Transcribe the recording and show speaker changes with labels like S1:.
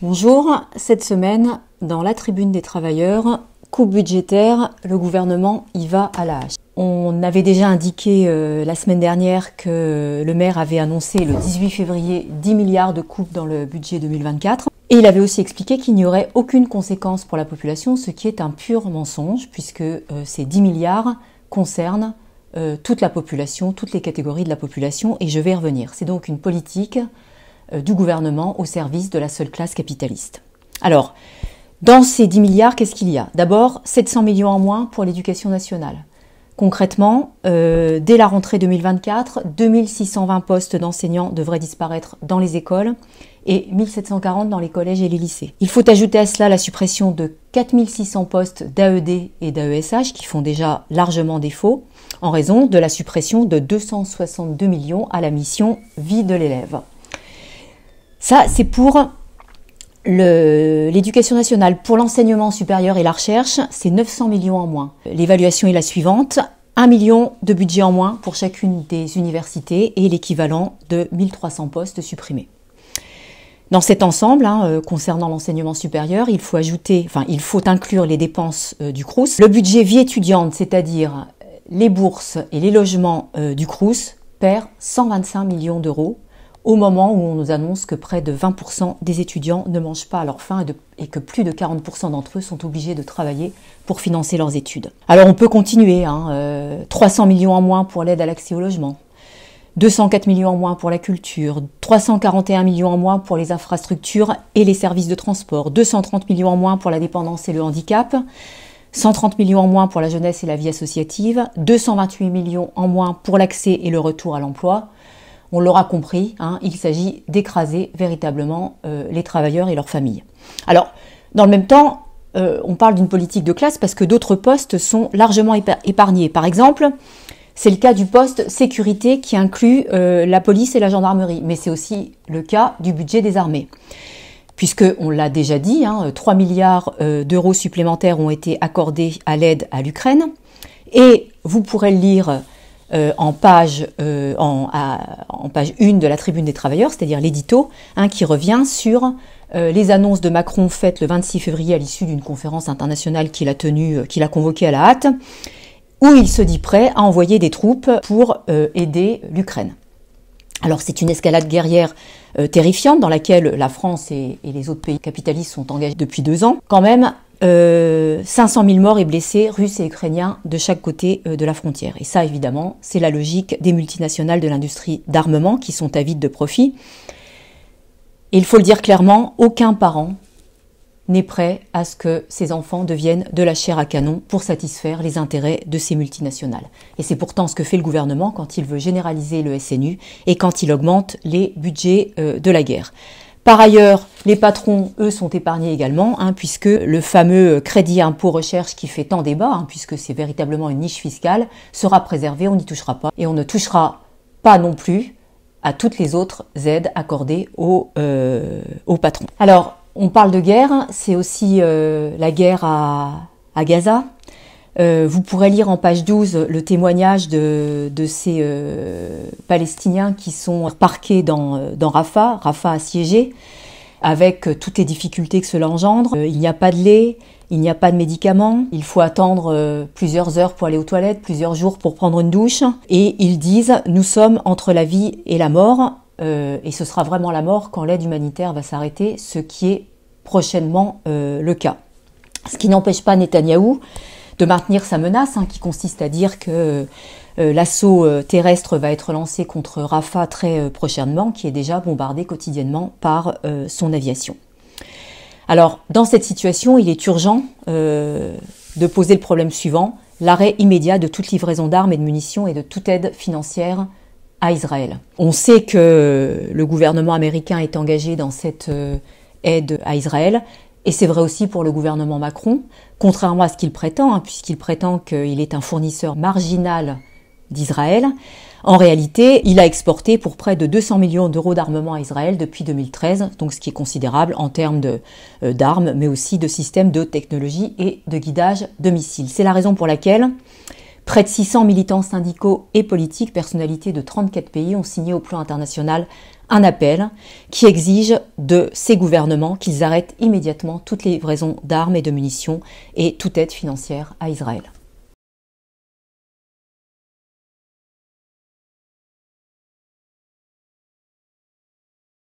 S1: Bonjour, cette semaine, dans la tribune des travailleurs, coupe budgétaire, le gouvernement y va à la hache. On avait déjà indiqué euh, la semaine dernière que le maire avait annoncé le 18 février 10 milliards de coupes dans le budget 2024. Et il avait aussi expliqué qu'il n'y aurait aucune conséquence pour la population, ce qui est un pur mensonge, puisque euh, ces 10 milliards concernent euh, toute la population, toutes les catégories de la population, et je vais y revenir. C'est donc une politique euh, du gouvernement au service de la seule classe capitaliste. Alors, dans ces 10 milliards, qu'est-ce qu'il y a D'abord, 700 millions en moins pour l'éducation nationale. Concrètement, euh, dès la rentrée 2024, 2620 postes d'enseignants devraient disparaître dans les écoles et 1740 dans les collèges et les lycées. Il faut ajouter à cela la suppression de 4600 postes d'AED et d'AESH qui font déjà largement défaut en raison de la suppression de 262 millions à la mission Vie de l'élève. Ça, c'est pour l'éducation nationale. Pour l'enseignement supérieur et la recherche, c'est 900 millions en moins. L'évaluation est la suivante. 1 million de budget en moins pour chacune des universités et l'équivalent de 1300 postes supprimés. Dans cet ensemble, hein, euh, concernant l'enseignement supérieur, il faut ajouter, enfin, il faut inclure les dépenses euh, du CRUS. Le budget vie étudiante, c'est-à-dire euh, les bourses et les logements du CRUS, perd 125 millions d'euros au moment où on nous annonce que près de 20% des étudiants ne mangent pas à leur faim et, que plus de 40% d'entre eux sont obligés de travailler pour financer leurs études. Alors on peut continuer, 300 hein, euh, millions en moins pour l'aide à l'accès au logement, 204 millions en moins pour la culture, 341 millions en moins pour les infrastructures et les services de transport, 230 millions en moins pour la dépendance et le handicap, 130 millions en moins pour la jeunesse et la vie associative, 228 millions en moins pour l'accès et le retour à l'emploi, on l'aura compris, hein, il s'agit d'écraser véritablement euh, les travailleurs et leurs familles. Alors, dans le même temps, euh, on parle d'une politique de classe parce que d'autres postes sont largement épargnés. Par exemple, c'est le cas du poste sécurité qui inclut euh, la police et la gendarmerie, mais c'est aussi le cas du budget des armées. Puisque, on l'a déjà dit, 3 hein, milliards d'euros supplémentaires ont été accordés à l'aide à l'Ukraine. Et vous pourrez le lire euh, en, page, euh, en, page 1 de la Tribune des Travailleurs, c'est-à-dire l'édito, hein, qui revient sur euh, les annonces de Macron faites le 26 février à l'issue d'une conférence internationale qu'il a tenue, qu'il a convoquée à la hâte, où il se dit prêt à envoyer des troupes pour aider l'Ukraine. Alors c'est une escalade guerrière terrifiante dans laquelle la France et les autres pays capitalistes sont engagés depuis deux ans. Quand même, 500 euh, 000 morts et blessés, russes et ukrainiens, de chaque côté euh, de la frontière. Et ça, évidemment, c'est la logique des multinationales de l'industrie d'armement qui sont avides de profit. Et il faut le dire clairement, aucun parent n'est prêt à ce que ses enfants deviennent de la chair à canon pour satisfaire les intérêts de ces multinationales. Et c'est pourtant ce que fait le gouvernement quand il veut généraliser le SNU et quand il augmente les budgets euh, de la guerre. Par ailleurs, les patrons, eux, sont épargnés également, hein, puisque le fameux crédit impôt recherche qui fait tant débat, hein, puisque c'est véritablement une niche fiscale, sera préservé, on n'y touchera pas. Et on ne touchera pas non plus à toutes les autres aides accordées aux, euh, patrons. Alors, on parle de guerre, c'est aussi euh, la guerre à Gaza, euh, vous pourrez lire en page 12 le témoignage de, ces euh, Palestiniens qui sont parqués dans, euh, dans Rafah, Rafah assiégé, avec toutes les difficultés que cela engendre. il n'y a pas de lait, il n'y a pas de médicaments, il faut attendre plusieurs heures pour aller aux toilettes, plusieurs jours pour prendre une douche. Et ils disent, nous sommes entre la vie et la mort, et ce sera vraiment la mort quand l'aide humanitaire va s'arrêter, ce qui est prochainement le cas. Ce qui n'empêche pas Netanyahou de maintenir sa menace, hein, qui consiste à dire que euh, l'assaut euh, terrestre va être lancé contre Rafah très euh, prochainement, qui est déjà bombardé quotidiennement par son aviation. Alors, dans cette situation, il est urgent de poser le problème suivant, l'arrêt immédiat de toute livraison d'armes et de munitions et de toute aide financière à Israël. On sait que le gouvernement américain est engagé dans cette aide à Israël, et c'est vrai aussi pour le gouvernement Macron, contrairement à ce qu'il prétend, hein, puisqu'il prétend qu'il est un fournisseur marginal d'Israël. En réalité, il a exporté pour près de 200 millions d'euros d'armement à Israël depuis 2013, donc ce qui est considérable en termes euh, d'armes, mais aussi de systèmes de technologie et de guidage de missiles. C'est la raison pour laquelle Près de 600 militants syndicaux et politiques, personnalités de 34 pays, ont signé au plan international un appel qui exige de ces gouvernements qu'ils arrêtent immédiatement toutes livraison d'armes et de munitions et toute aide financière à Israël.